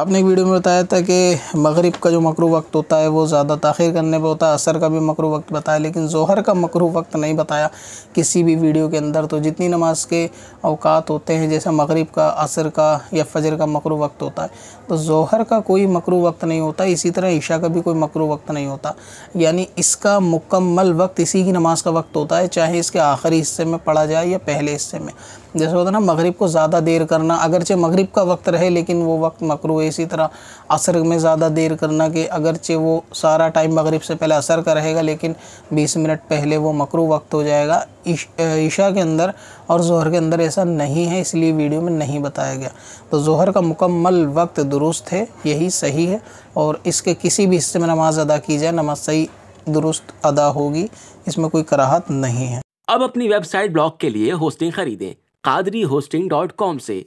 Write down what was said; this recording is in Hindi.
आपने एक वीडियो में बताया था कि मगरिब का जो मकरू वक्त होता है वो ज़्यादा तखिर करने पर होता है असर का भी मकरू वक्त बताया लेकिन जोहर का मकर वक्त नहीं बताया किसी भी वीडियो के अंदर तो जितनी नमाज के अवकात होते हैं जैसे मगरिब का असर का या फजर का मकरू वक्त होता है तो जोहर का कोई मकरू वक्त नहीं होता इसी तरह ईशा का भी कोई मकरू वक्त नहीं होता यानी इसका मुकम्मल वक्त इसी की नमाज का वक्त होता है चाहे इसके आखिरी हिस्से में पढ़ा जाए या पहले हिस्से में जैसे होता है ना मगरिब को ज़्यादा देर करना अगरचे मगरिब का वक्त रहे लेकिन वो वक्त मकरू है इसी तरह असर में ज़्यादा देर करना कि अगरचे वो सारा टाइम मगरिब से पहले असर का रहेगा लेकिन 20 मिनट पहले वो मकरू वक्त हो जाएगा ईशा के अंदर और जहर के अंदर ऐसा नहीं है इसलिए वीडियो में नहीं बताया गया तो जहर का मुकम्मल वक्त दुरुस्त है यही सही है और इसके किसी भी हिस्से में नमाज़ अदा की जाए नमाज सही दुरुस्त अदा होगी इसमें कोई कराहत नहीं है अब अपनी वेबसाइट ब्लॉग के लिए होस्टिंग खरीदें कादरी होस्टिंग डॉट कॉम से